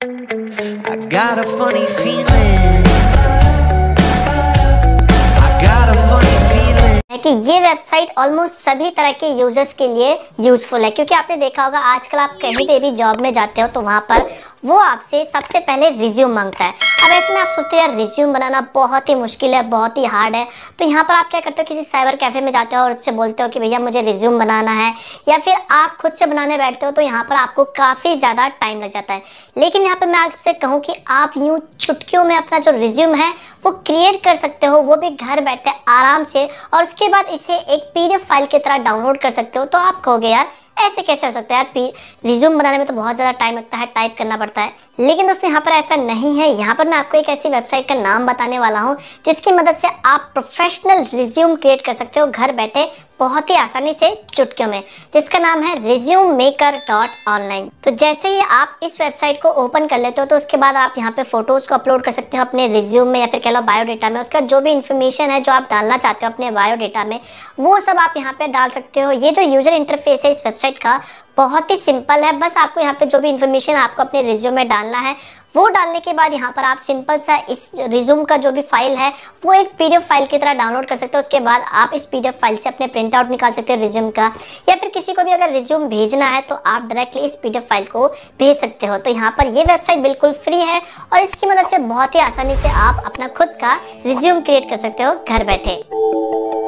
I got a funny feeling. है कि ये वेबसाइट ऑलमोस्ट सभी तरह के यूजर्स के लिए यूजफुल है क्योंकि आपने देखा होगा आजकल आप कहीं पे भी जॉब में जाते हो तो वहाँ पर वो आपसे सबसे पहले रिज्यूम मांगता है अब ऐसे में आप सोचते हो यार रिज्यूम बनाना बहुत ही मुश्किल है बहुत ही हार्ड है तो यहाँ पर आप क्या करते हो किसी साइबर कैफ़े में जाते हो और उससे बोलते हो कि भैया मुझे रिज्यूम बनाना है या फिर आप खुद से बनाने बैठते हो तो यहाँ पर आपको काफ़ी ज़्यादा टाइम लग जाता है लेकिन यहाँ पर मैं आपसे कहूँ कि आप यूँ चुटकियों में अपना जो रिज्यूम है वो क्रिएट कर सकते हो वो भी घर बैठे आराम से और उसके बाद इसे एक पी फाइल की तरह डाउनलोड कर सकते हो तो आप कहोगे यार ऐसे कैसे हो सकता है यार रिज्यूम बनाने में तो बहुत ज़्यादा टाइम लगता है टाइप करना पड़ता है लेकिन दोस्तों यहाँ पर ऐसा नहीं है यहाँ पर मैं आपको एक ऐसी वेबसाइट का नाम बताने वाला हूँ जिसकी मदद से आप प्रोफेशनल रिज्यूम क्रिएट कर सकते हो घर बैठे बहुत ही आसानी से चुटकियों में जिसका नाम है रिज्यूम मेकर डॉट ऑनलाइन तो जैसे ही आप इस वेबसाइट को ओपन कर लेते हो तो उसके बाद आप यहाँ पे फोटोज को अपलोड कर सकते हो अपने रिज्यूम में या फिर कह लो बायोडेटा में उसका जो भी इन्फॉर्मेशन है जो आप डालना चाहते हो अपने बायोडेटा में वो सब आप यहाँ पे डाल सकते हो ये जो यूजर इंटरफेस है इस वेबसाइट का बहुत ही सिंपल है बस आपको यहाँ पे जो भी इन्फॉर्मेशन आपको अपने रिज्यूम में डालना है वो डालने के बाद यहाँ पर आप सिंपल सा इस रिज्यूम का जो भी फाइल है वो एक पीडीएफ फाइल की तरह डाउनलोड कर सकते हो उसके बाद आप इस पीडीएफ फाइल से अपने प्रिंट आउट निकाल सकते हो रिज्यूम का या फिर किसी को भी अगर रिज्यूम भेजना है तो आप डायरेक्टली इस पी फाइल को भेज सकते हो तो यहाँ पर ये वेबसाइट बिल्कुल फ्री है और इसकी मदद से बहुत ही आसानी से आप अपना खुद का रिज्यूम क्रिएट कर सकते हो घर बैठे